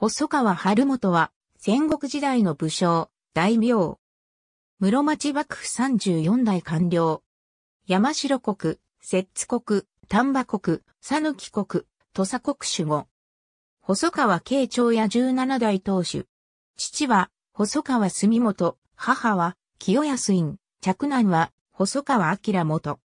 細川晴元は、戦国時代の武将、大名。室町幕府34代官僚。山城国、摂津国、丹波国、讃岐国、土佐国守護。細川慶長や17代当主。父は、細川住元、母は、清安院、着男は、細川明元。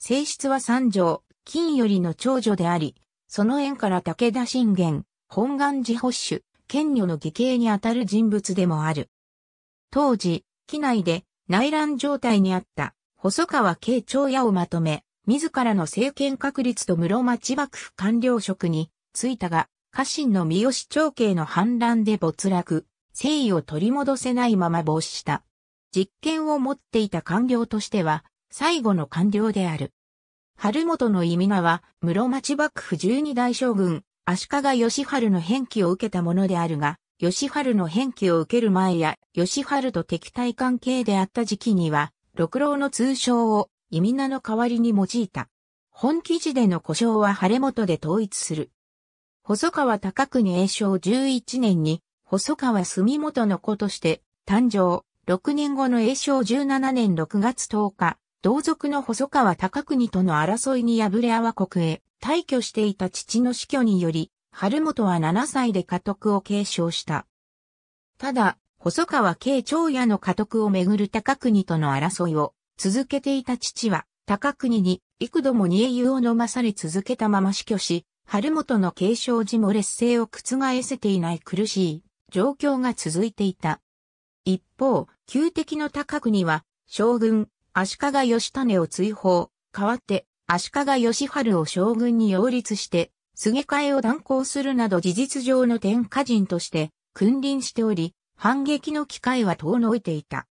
性質は三条、金よりの長女であり、その縁から武田信玄、本願寺保守、権女の義兄にあたる人物でもある。当時、機内で内乱状態にあった細川慶長屋をまとめ、自らの政権確立と室町幕府官僚職に就いたが、家臣の三好長慶の反乱で没落、誠意を取り戻せないまま防止した。実権を持っていた官僚としては、最後の官僚である。春元の意味名は、室町幕府十二大将軍、足利義春の返記を受けたものであるが、義春の返記を受ける前や、義春と敵対関係であった時期には、六郎の通称を、意味名の代わりに用いた。本記事での故障は晴れ元で統一する。細川高国栄正11年に、細川住元の子として、誕生、6年後の栄正17年6月10日、同族の細川高国との争いに敗れ阿波国へ退去していた父の死去により、春本は7歳で家督を継承した。ただ、細川慶長屋の家督をめぐる高国との争いを続けていた父は、高国に幾度も煮え湯を飲まされ続けたまま死去し、春本の継承時も劣勢を覆せていない苦しい状況が続いていた。一方、旧敵の高国は、将軍、足利義種を追放、代わって足利義春を将軍に擁立して、杉替えを断行するなど事実上の天下人として君臨しており、反撃の機会は遠のいていた。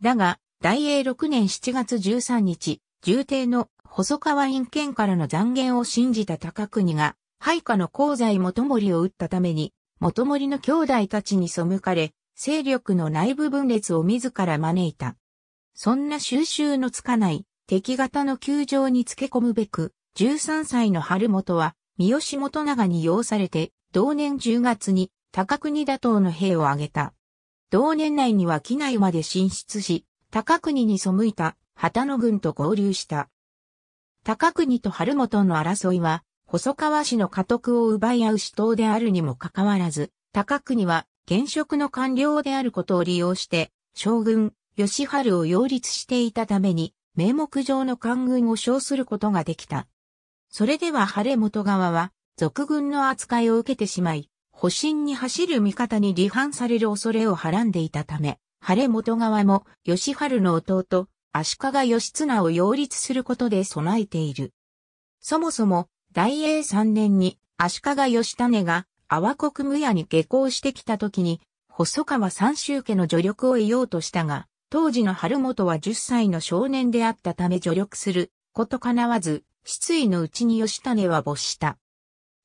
だが、大英6年7月13日、重帝の細川院県からの残言を信じた高国が、配下の功材。元森を撃ったために、元森の兄弟たちに背かれ、勢力の内部分裂を自ら招いた。そんな収集のつかない敵型の球場につけ込むべく、13歳の春元は、三好元長に要されて、同年10月に高国打倒の兵を挙げた。同年内には機内まで進出し、高国に背いた旗の軍と合流した。高国と春元の争いは、細川氏の家督を奪い合う死闘であるにもかかわらず、高国は現職の官僚であることを利用して、将軍、義春を擁立していたために、名目上の官軍を称することができた。それでは晴れ元側は、俗軍の扱いを受けてしまい、保身に走る味方に離反される恐れをはらんでいたため、晴れ元側も、義春の弟、足利義綱を擁立することで備えている。そもそも、大英三年に足利義種が阿波国無屋に下校してきた時に、細川三州家の助力を得ようとしたが、当時の春元は10歳の少年であったため助力すること叶わず、失意のうちに吉種は没した。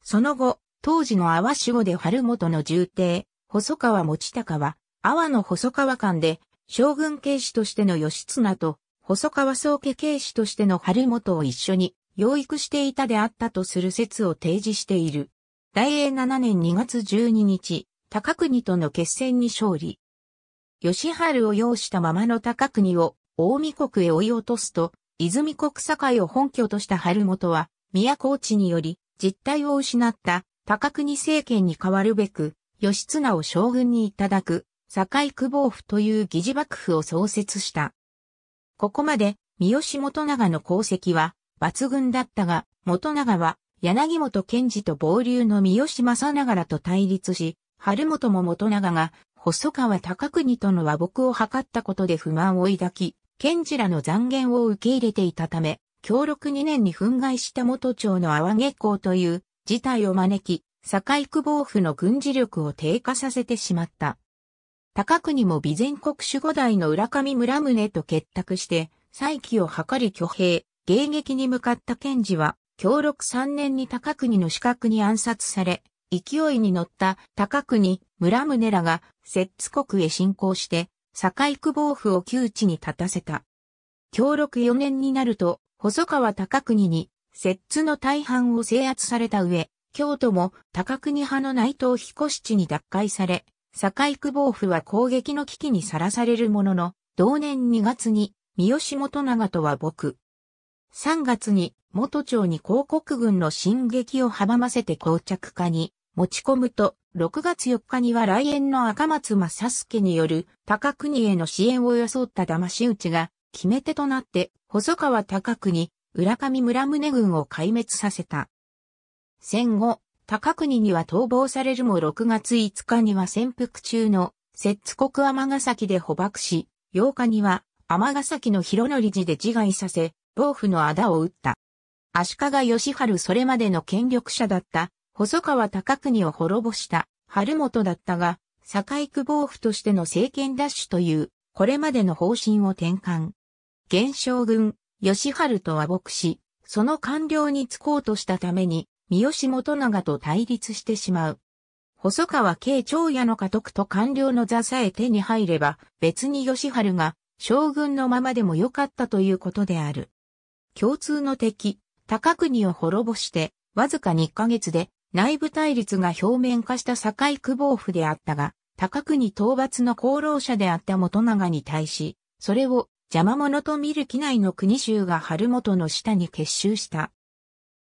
その後、当時の阿波守護で春元の重帝、細川持隆は、阿波の細川間で、将軍警視としての吉綱と、細川宗家警視としての春元を一緒に養育していたであったとする説を提示している。大英7年2月12日、高国との決戦に勝利。義春を要したままの高国を、大見国へ追い落とすと、泉国境を本拠とした春元は、宮高地により、実態を失った高国政権に代わるべく、義綱を将軍にいただく、境久保府という疑似幕府を創設した。ここまで、三好元長の功績は、抜群だったが、元長は、柳本賢治と暴流の三好正長らと対立し、春元も元長が細川高国との和睦を図ったことで不満を抱き、賢治らの残言を受け入れていたため、協力2年に憤慨した元町の阿波下校という事態を招き、堺久保府の軍事力を低下させてしまった。高国も備前国守護代の浦上村宗と結託して、再起を図り挙兵、迎撃に向かった賢治は、協力3年に高国の資角に暗殺され、勢いに乗った高国村宗らが摂津国へ侵攻して、堺久保府を窮地に立たせた。協力4年になると、細川高国に摂津の大半を制圧された上、京都も高国派の内藤彦七に奪回され、堺久保府は攻撃の危機にさらされるものの、同年2月に三好元長とは僕。3月に元町に広告軍の進撃を阻ませて膠着化に持ち込むと、6月4日には来園の赤松正助による高国への支援を装った騙し討ちが決め手となって細川高国、浦上村宗軍を壊滅させた。戦後、高国には逃亡されるも6月5日には潜伏中の摂津国尼崎で捕獲し、8日には尼崎の広則寺で自害させ、暴夫の仇を撃った。足利義春それまでの権力者だった細川高国を滅ぼした春元だったが、堺久保府としての政権奪取という、これまでの方針を転換。現将軍、吉春と和睦し、その官僚に就こうとしたために、三好元長と対立してしまう。細川慶長屋の家督と官僚の座さえ手に入れば、別に吉春が将軍のままでもよかったということである。共通の敵、高国を滅ぼして、わずか2ヶ月で内部対立が表面化した堺久保府であったが、高国討伐の功労者であった元長に対し、それを邪魔者と見る機内の国衆が春元の下に結集した。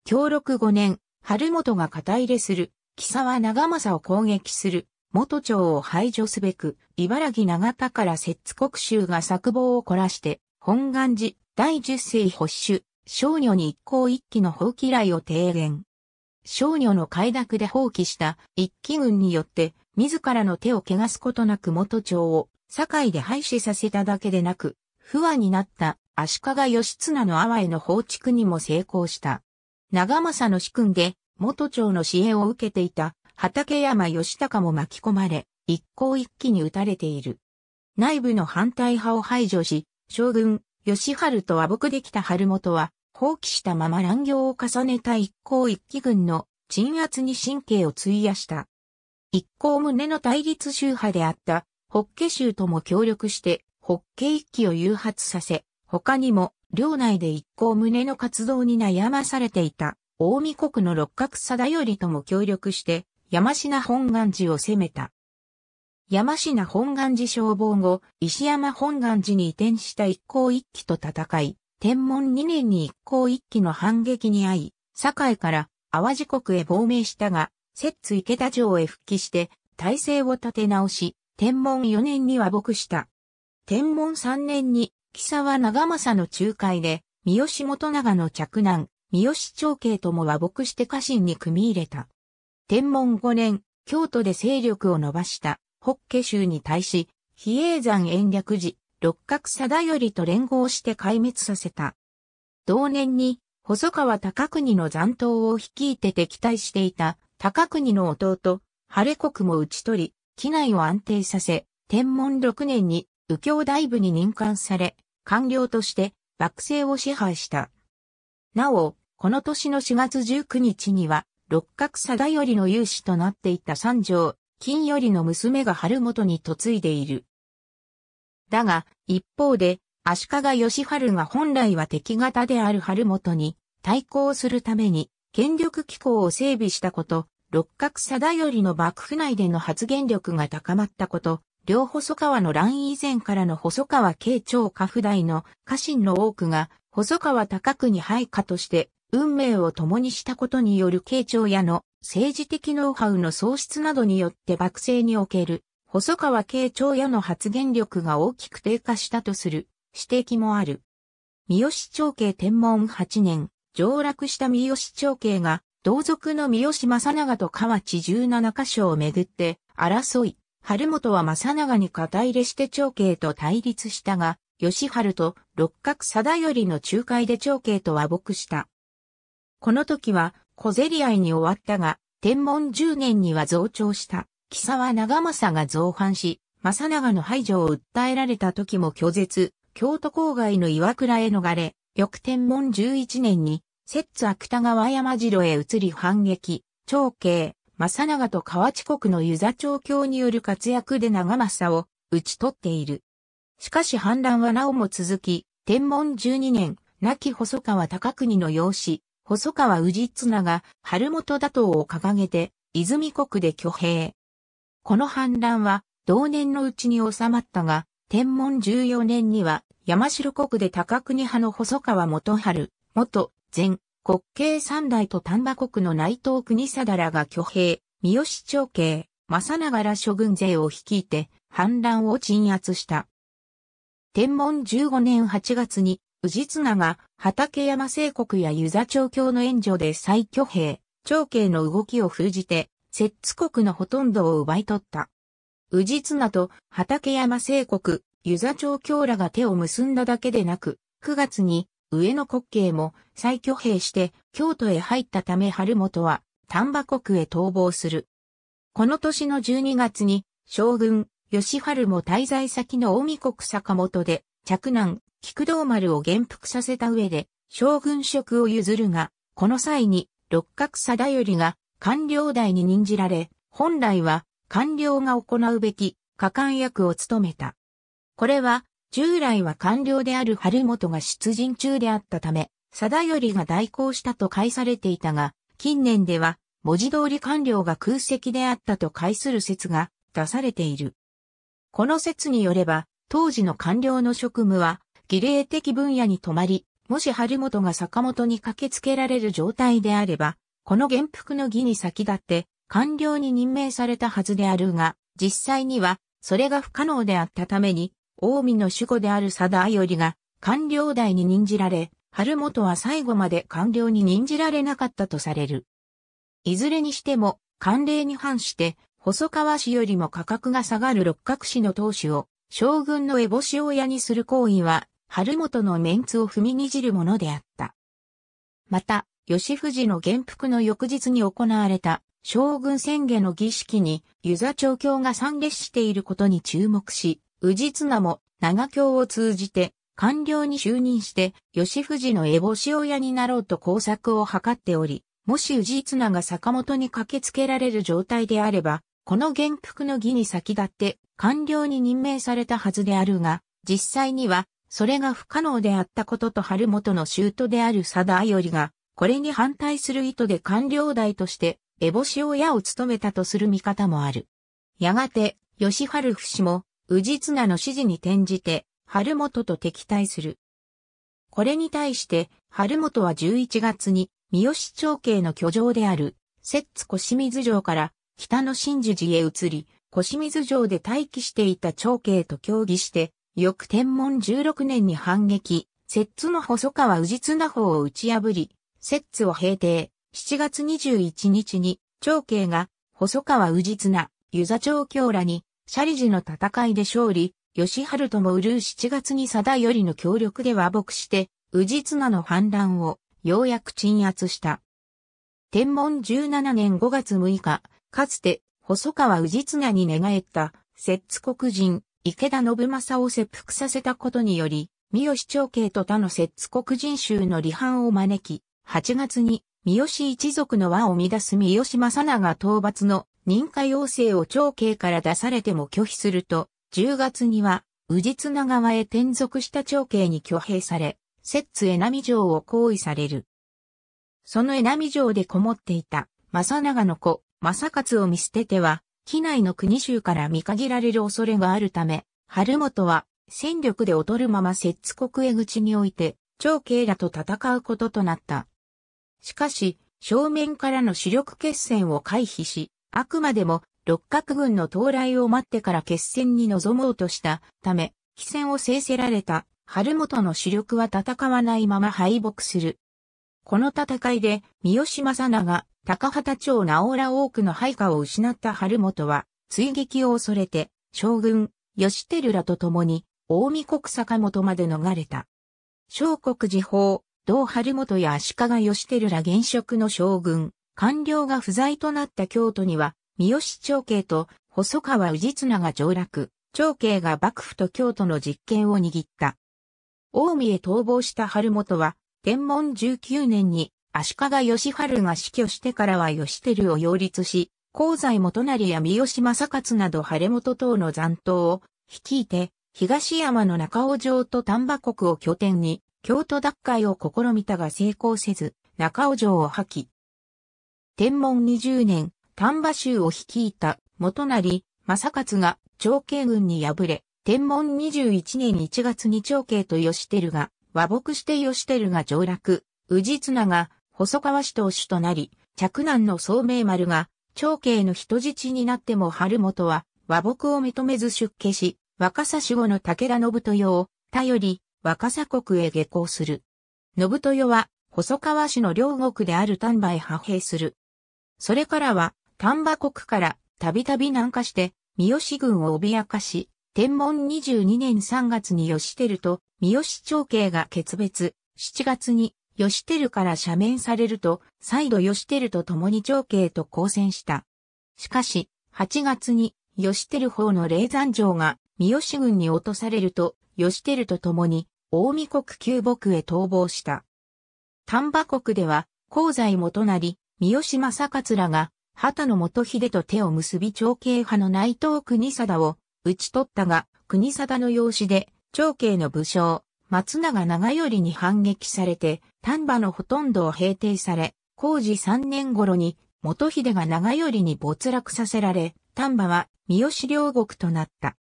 協力5年、春元が肩入れする、木沢長政を攻撃する、元長を排除すべく、茨城長田から摂津国衆が作望を凝らして、本願寺、第十世保守、少女に一向一揆の放棄来を提言。少女の快諾で放棄した一騎軍によって、自らの手を汚すことなく元町を、堺で廃止させただけでなく、不和になった足利義綱の阿波への放逐にも成功した。長政の主君で、元町の支援を受けていた畠山義高も巻き込まれ、一向一気に撃たれている。内部の反対派を排除し、将軍、義春と和睦できた春元は、放棄したまま乱行を重ねた一向一揆軍の鎮圧に神経を費やした。一向胸の対立宗派であった北家州とも協力して北家一揆を誘発させ、他にも領内で一向胸の活動に悩まされていた大見国の六角貞頼とも協力して山品本願寺を攻めた。山品本願寺消防後、石山本願寺に移転した一向一揆と戦い、天文2年に一向一揆の反撃に遭い、堺から淡路国へ亡命したが、摂津池田城へ復帰して、体制を立て直し、天文4年に和睦した。天文3年に、木沢長政の仲介で、三好元長の着難、三好長慶とも和睦して家臣に組み入れた。天文5年、京都で勢力を伸ばした、北家州に対し、比叡山延暦寺、六角貞頼と連合して壊滅させた。同年に、細川高国の残党を率いて敵対していた高国の弟、晴れ国も討ち取り、機内を安定させ、天文6年に右京大部に任官され、官僚として幕政を支配した。なお、この年の4月19日には、六角貞頼の有志となっていた三条、金頼の娘が春元に嫁いでいる。だが、一方で、足利義春が本来は敵型である春元に対抗するために権力機構を整備したこと、六角貞頼の幕府内での発言力が高まったこと、両細川の乱以前からの細川慶長家不代の家臣の多くが細川高国配下として運命を共にしたことによる慶長屋の政治的ノウハウの喪失などによって幕政における細川慶長屋の発言力が大きく低下したとする指摘もある。三好長慶天文8年、上落した三好長慶が、同族の三好正長と河内17箇所をめぐって争い、春本は正長に肩入れして長慶と対立したが、吉春と六角貞頼の仲介で長慶と和睦した。この時は小競り合いに終わったが、天文10年には増長した。木沢長政が造反し、正長の排除を訴えられた時も拒絶、京都郊外の岩倉へ逃れ、翌天文11年に、摂津芥川山城へ移り反撃、長慶、正長と河内国の湯座長教による活躍で長政を打ち取っている。しかし反乱はなおも続き、天文12年、亡き細川高国の養子、細川氏綱が春元打倒を掲げて、泉国で挙兵。この反乱は同年のうちに収まったが、天文14年には山城国で高国派の細川元春、元、前、国慶三代と丹波国の内藤国貞らが挙兵、三好長慶、正長ら諸軍勢を率いて反乱を鎮圧した。天文15年8月に、治綱が畠山聖国や湯座町教の援助で再挙兵、長慶の動きを封じて、摂津国のほとんどを奪い取った。宇治綱と畠山聖国、湯座町京らが手を結んだだけでなく、9月に上野国慶も再挙兵して京都へ入ったため春元は丹波国へ逃亡する。この年の12月に将軍吉春も滞在先の近江国坂本で着難菊道丸を元服させた上で将軍職を譲るが、この際に六角貞頼が官僚代に任じられ、本来は官僚が行うべき下官役を務めた。これは、従来は官僚である春元が出陣中であったため、定頼が代行したと解されていたが、近年では文字通り官僚が空席であったと解する説が出されている。この説によれば、当時の官僚の職務は、儀礼的分野に止まり、もし春元が坂本に駆けつけられる状態であれば、この元服の儀に先立って官僚に任命されたはずであるが、実際にはそれが不可能であったために、近江の守護である佐田よりが官僚代に任じられ、春元は最後まで官僚に任じられなかったとされる。いずれにしても、慣例に反して、細川氏よりも価格が下がる六角氏の当主を、将軍の烏帽子親にする行為は、春元のメンツを踏みにじるものであった。また、吉藤の元服の翌日に行われた将軍宣言の儀式に湯座長教が参列していることに注目し、宇治綱も長教を通じて官僚に就任して吉藤の烏帽子親になろうと工作を図っており、もし宇治綱が坂本に駆けつけられる状態であれば、この元服の儀に先立って官僚に任命されたはずであるが、実際にはそれが不可能であったことと春元の舅である貞頼がこれに反対する意図で官僚代として、烏帽子親を務めたとする見方もある。やがて、吉春不氏も、治綱の指示に転じて、春元と敵対する。これに対して、春元は11月に、三好長慶の居城である、摂津小清水城から北の新樹寺へ移り、小清水城で待機していた長慶と協議して、翌天文16年に反撃、摂津の細川治綱法を打ち破り、摂津を平定、7月21日に、長慶が、細川氏綱、湯座長京らに、ャリジの戦いで勝利、吉春ともうるう7月に貞頼の協力で和睦して、氏綱の反乱を、ようやく鎮圧した。天文17年5月6日、かつて、細川氏綱に寝返った、摂津国人、池田信正を切腹させたことにより、三好長慶と他の摂津国人衆の離反を招き、8月に三好一族の和を乱す三好正長討伐の認可要請を長慶から出されても拒否すると、10月には宇治綱川へ転属した長慶に挙兵され、摂津江波城を行為される。その江波城でこもっていた正長の子、正勝を見捨てては、機内の国衆から見限られる恐れがあるため、春元は戦力で劣るまま摂津国へ口において、長慶らと戦うこととなった。しかし、正面からの主力決戦を回避し、あくまでも六角軍の到来を待ってから決戦に臨もうとしたため、非戦を制せられた春元の主力は戦わないまま敗北する。この戦いで、三好正長、高畑町直良多くの配下を失った春元は、追撃を恐れて、将軍、吉輝らと共に、大見国坂本まで逃れた。小国寺法、同春元や足利義輝ら現職の将軍、官僚が不在となった京都には、三好長慶と細川氏綱が上落、長慶が幕府と京都の実権を握った。近江へ逃亡した春元は、天文19年に足利義春が死去してからは義輝を擁立し、香西元成や三好正勝など晴元等の残党を率いて、東山の中尾城と丹波国を拠点に、京都奪回を試みたが成功せず、中尾城を破棄。天文20年、丹波州を率いた元成、正勝が長慶軍に敗れ、天文21年1月に長慶と吉輝が和睦して吉輝が上落、宇治綱が細川氏当主となり、着難の聡明丸が長慶の人質になっても春元は和睦を認めず出家し、若狭守護の武田信豊を頼り、若狭国へ下校する。信豊は、細川氏の両国である丹波へ派兵する。それからは、丹波国からたびたび南下して、三好軍を脅かし、天文22年3月に吉照と三好長兄が決別、7月に吉照から赦免されると、再度吉照と共に長兄と交戦した。しかし、8月に吉照方の霊山城が三好軍に落とされると、吉照と共に大見国旧牧へ逃亡した。丹波国では、香西元なり、三好正勝らが、畑野元秀と手を結び長兄派の内藤国貞を討ち取ったが、国貞の養子で、長兄の武将、松永長頼に反撃されて、丹波のほとんどを平定され、工事3年頃に、元秀が長頼に没落させられ、丹波は三好両国となった。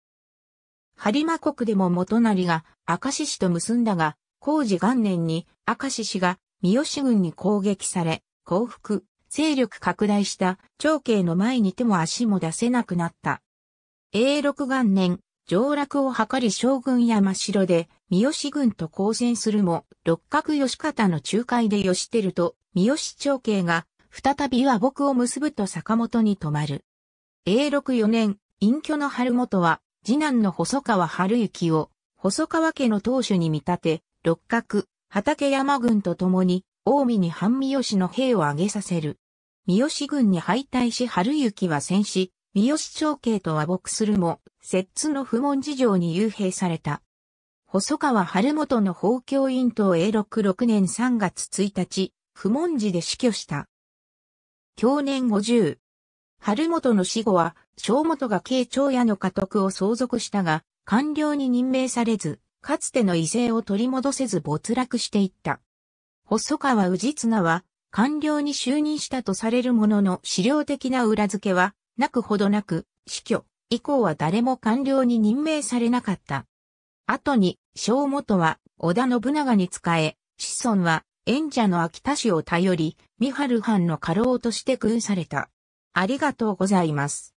播磨国でも元就が赤石氏と結んだが、工事元年に赤石氏が三好軍に攻撃され、降伏、勢力拡大した長兄の前に手も足も出せなくなった。永禄元年、上洛を図り将軍山城で三好軍と交戦するも、六角義方の仲介で義ると三好長兄が再び和睦を結ぶと坂本に止まる。永禄4年、隠居の春元は次男の細川春之を、細川家の当主に見立て、六角、畠山軍と共に、近江に半三好の兵を挙げさせる。三好軍に敗退し春行は戦死、三好長慶と和睦するも、摂津の不問事情に幽閉された。細川春元の法教院等永禄6年3月1日、不問寺で死去した。去年50。春元の死後は、小本が慶長屋の家督を相続したが、官僚に任命されず、かつての威勢を取り戻せず没落していった。細川氏綱は、官僚に就任したとされるものの資料的な裏付けは、なくほどなく、死去、以降は誰も官僚に任命されなかった。後に、小本は、織田信長に仕え、子孫は、演者の秋田氏を頼り、三春藩の家老として軍された。ありがとうございます。